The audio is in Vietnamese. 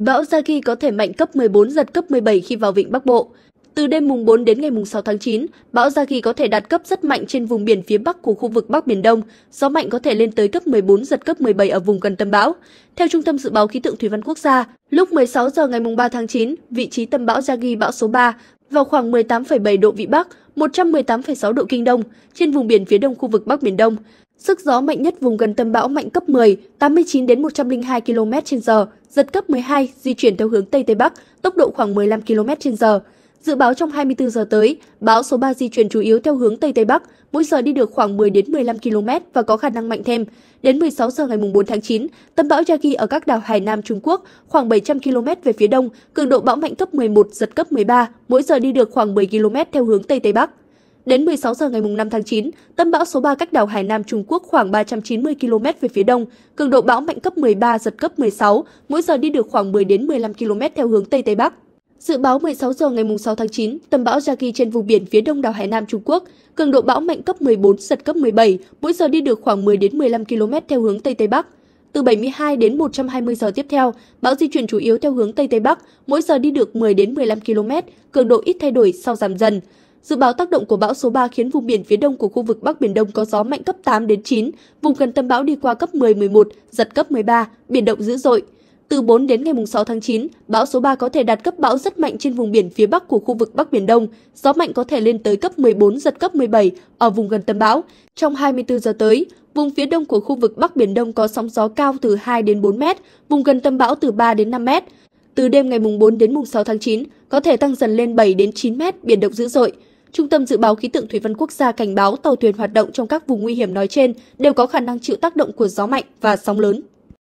Bão Sagi có thể mạnh cấp 14 giật cấp 17 khi vào vịnh Bắc Bộ. Từ đêm mùng 4 đến ngày mùng 6 tháng 9, bão Sagi có thể đạt cấp rất mạnh trên vùng biển phía bắc của khu vực Bắc Biển Đông. Gió mạnh có thể lên tới cấp 14 giật cấp 17 ở vùng gần tâm bão. Theo Trung tâm Dự báo Khí tượng Thủy văn Quốc gia, lúc 16 giờ ngày mùng 3 tháng 9, vị trí tâm bão Sagi bão số 3 vào khoảng 18,7 độ Vĩ Bắc, 118,6 độ Kinh Đông, trên vùng biển phía đông khu vực Bắc Biển Đông. Sức gió mạnh nhất vùng gần tâm bão mạnh cấp 10, 89 đến 102 km/h, giật cấp 12, di chuyển theo hướng tây tây bắc, tốc độ khoảng 15 km/h. Dự báo trong 24 giờ tới, bão số 3 di chuyển chủ yếu theo hướng tây tây bắc, mỗi giờ đi được khoảng 10 đến 15 km và có khả năng mạnh thêm. Đến 16 giờ ngày 4 tháng 9, tâm bão Yagi ở các đảo Hải Nam Trung Quốc khoảng 700 km về phía đông, cường độ bão mạnh cấp 11 giật cấp 13, mỗi giờ đi được khoảng 10 km theo hướng tây tây bắc. Đến 16 giờ ngày 5 tháng 9, tâm bão số 3 cách đảo Hải Nam Trung Quốc khoảng 390 km về phía đông, cường độ bão mạnh cấp 13, giật cấp 16, mỗi giờ đi được khoảng 10 đến 15 km theo hướng Tây Tây Bắc. Dự báo 16 giờ ngày 6 tháng 9, tâm bão Yagi trên vùng biển phía đông đảo Hải Nam Trung Quốc, cường độ bão mạnh cấp 14, giật cấp 17, mỗi giờ đi được khoảng 10 đến 15 km theo hướng Tây Tây Bắc. Từ 72 đến 120 giờ tiếp theo, bão di chuyển chủ yếu theo hướng Tây Tây Bắc, mỗi giờ đi được 10 đến 15 km, cường độ ít thay đổi sau giảm dần. Dự báo tác động của bão số 3 khiến vùng biển phía đông của khu vực Bắc Biển Đông có gió mạnh cấp 8 đến 9, vùng gần tâm bão đi qua cấp 10-11, giật cấp 13, biển động dữ dội. Từ 4 đến ngày 6 tháng 9, bão số 3 có thể đạt cấp bão rất mạnh trên vùng biển phía bắc của khu vực Bắc Biển Đông. Gió mạnh có thể lên tới cấp 14, giật cấp 17 ở vùng gần tâm bão. Trong 24 giờ tới, vùng phía đông của khu vực Bắc Biển Đông có sóng gió cao từ 2 đến 4 mét, vùng gần tâm bão từ 3 đến 5 mét. Từ đêm ngày 4 đến 6 tháng 9, có thể tăng dần lên 7 đến 9 mét, biển động dữ dội. Trung tâm Dự báo Khí tượng Thủy văn Quốc gia cảnh báo tàu thuyền hoạt động trong các vùng nguy hiểm nói trên đều có khả năng chịu tác động của gió mạnh và sóng lớn.